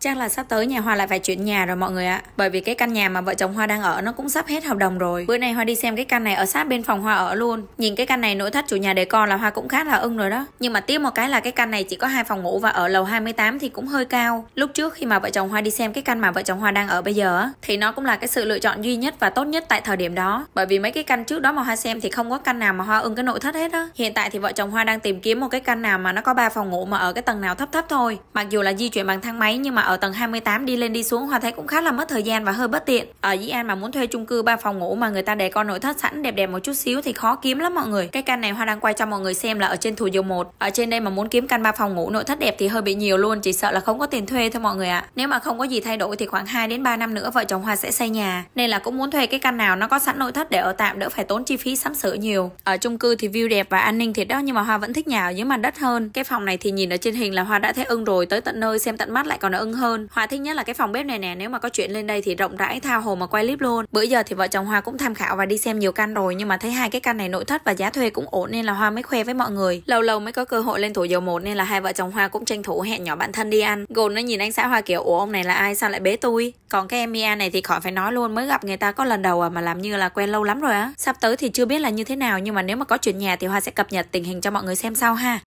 Chắc là sắp tới nhà Hoa lại phải chuyển nhà rồi mọi người ạ. Bởi vì cái căn nhà mà vợ chồng Hoa đang ở nó cũng sắp hết hợp đồng rồi. Bữa nay Hoa đi xem cái căn này ở sát bên phòng Hoa ở luôn. Nhìn cái căn này nội thất chủ nhà để con là Hoa cũng khá là ưng rồi đó. Nhưng mà tiếc một cái là cái căn này chỉ có hai phòng ngủ và ở lầu 28 thì cũng hơi cao. Lúc trước khi mà vợ chồng Hoa đi xem cái căn mà vợ chồng Hoa đang ở bây giờ thì nó cũng là cái sự lựa chọn duy nhất và tốt nhất tại thời điểm đó. Bởi vì mấy cái căn trước đó mà Hoa xem thì không có căn nào mà Hoa ưng cái nội thất hết á. Hiện tại thì vợ chồng Hoa đang tìm kiếm một cái căn nào mà nó có ba phòng ngủ mà ở cái tầng nào thấp thấp thôi. Mặc dù là di chuyển bằng thang máy nhưng mà ở tầng 28 đi lên đi xuống Hoa thấy cũng khá là mất thời gian và hơi bất tiện. Ở Dĩ An mà muốn thuê chung cư 3 phòng ngủ mà người ta để con nội thất sẵn đẹp đẹp một chút xíu thì khó kiếm lắm mọi người. Cái căn này Hoa đang quay cho mọi người xem là ở trên Thủ Dầu một Ở trên đây mà muốn kiếm căn 3 phòng ngủ nội thất đẹp thì hơi bị nhiều luôn, chỉ sợ là không có tiền thuê thôi mọi người ạ. À. Nếu mà không có gì thay đổi thì khoảng 2 đến 3 năm nữa vợ chồng Hoa sẽ xây nhà. Nên là cũng muốn thuê cái căn nào nó có sẵn nội thất để ở tạm đỡ phải tốn chi phí sắm sửa nhiều. Ở chung cư thì view đẹp và an ninh thiệt đó nhưng mà Hoa vẫn thích nhà ở dưới mặt đất hơn. Cái phòng này thì nhìn ở trên hình là Hoa đã thấy ưng rồi, tới tận nơi xem tận mắt lại còn ưng hơn hơn Hòa thích nhất là cái phòng bếp này nè nếu mà có chuyện lên đây thì rộng rãi thao hồ mà quay clip luôn bữa giờ thì vợ chồng Hòa cũng tham khảo và đi xem nhiều căn rồi nhưng mà thấy hai cái căn này nội thất và giá thuê cũng ổn nên là Hoa mới khoe với mọi người lâu lâu mới có cơ hội lên thủ dầu một nên là hai vợ chồng Hoa cũng tranh thủ hẹn nhỏ bạn thân đi ăn Gồn nó nhìn anh xã Hoa kiểu ủa ông này là ai sao lại bế tôi còn cái em Mia này thì khỏi phải nói luôn mới gặp người ta có lần đầu à mà làm như là quen lâu lắm rồi á sắp tới thì chưa biết là như thế nào nhưng mà nếu mà có chuyện nhà thì Hoa sẽ cập nhật tình hình cho mọi người xem sau ha